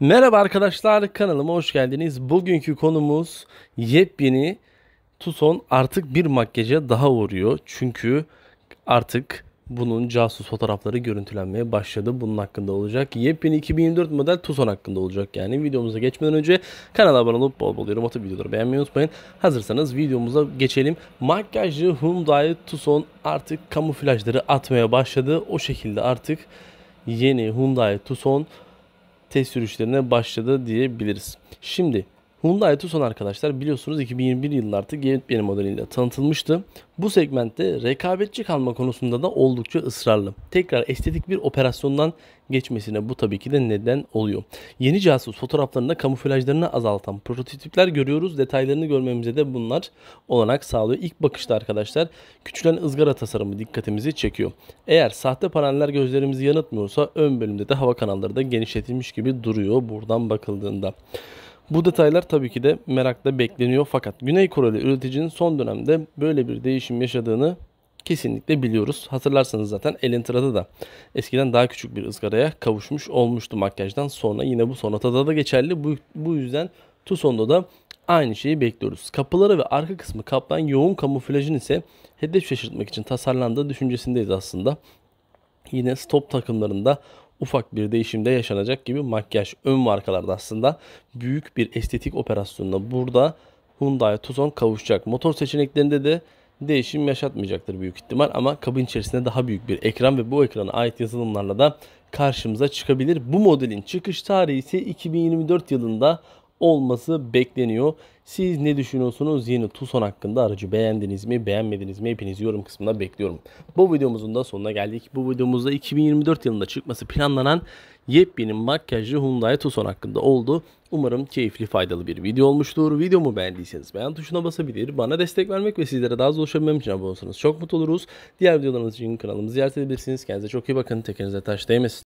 Merhaba arkadaşlar kanalıma hoş geldiniz. Bugünkü konumuz yepyeni Tuson artık bir makyaja daha uğruyor. Çünkü artık bunun casus fotoğrafları görüntülenmeye başladı. Bunun hakkında olacak. Yepyeni 2024 model Tucson hakkında olacak yani. Videomuza geçmeden önce kanala abone olup bol bol yorum atıp videoları beğenmeyi unutmayın. Hazırsanız videomuza geçelim. Makyajlı Hyundai Tucson artık kamuflajları atmaya başladı. O şekilde artık yeni Hyundai Tucson test sürüşlerine başladı diyebiliriz. Şimdi Hyundai Tucson arkadaşlar biliyorsunuz 2021 yılında artık yeni modeliyle tanıtılmıştı. Bu segmentte rekabetçi kalma konusunda da oldukça ısrarlı. Tekrar estetik bir operasyondan geçmesine bu tabii ki de neden oluyor. Yeni casus fotoğraflarında kamuflajlarını azaltan prototipler görüyoruz. Detaylarını görmemize de bunlar olanak sağlıyor. İlk bakışta arkadaşlar küçülen ızgara tasarımı dikkatimizi çekiyor. Eğer sahte paneller gözlerimizi yanıtmıyorsa ön bölümde de hava kanalları da genişletilmiş gibi duruyor buradan bakıldığında. Bu detaylar tabii ki de merakla bekleniyor fakat Güney Koreli üreticinin son dönemde böyle bir değişim yaşadığını kesinlikle biliyoruz. Hatırlarsanız zaten Elentra'da da eskiden daha küçük bir ızgaraya kavuşmuş olmuştu makyajdan sonra. Yine bu sonatada da geçerli. Bu, bu yüzden Tucson'da da aynı şeyi bekliyoruz. Kapıları ve arka kısmı kaplan yoğun kamuflajın ise hedef şaşırtmak için tasarlandığı düşüncesindeyiz aslında. Yine stop takımlarında ufak bir değişimde yaşanacak gibi makyaj ön markalarda aslında büyük bir estetik operasyonuna burada Hyundai Tucson kavuşacak. Motor seçeneklerinde de değişim yaşatmayacaktır büyük ihtimal ama kabin içerisinde daha büyük bir ekran ve bu ekrana ait yazılımlarla da karşımıza çıkabilir. Bu modelin çıkış tarihi ise 2024 yılında olması bekleniyor. Siz ne düşünüyorsunuz? Yeni Tucson hakkında aracı beğendiniz mi, beğenmediniz mi? Hepinizi yorum kısmında bekliyorum. Bu videomuzun da sonuna geldik. Bu videomuzda 2024 yılında çıkması planlanan yepyeni makyajlı Hyundai Tucson hakkında oldu. Umarım keyifli faydalı bir video olmuştur. Videomu beğendiyseniz beğen tuşuna basabilir. Bana destek vermek ve sizlere daha hızlı ulaşabilmem için abone olursanız çok mutlu oluruz. Diğer videolarımız için kanalımızı ziyaret edebilirsiniz. Kendinize çok iyi bakın. Tekenize taş değmesin.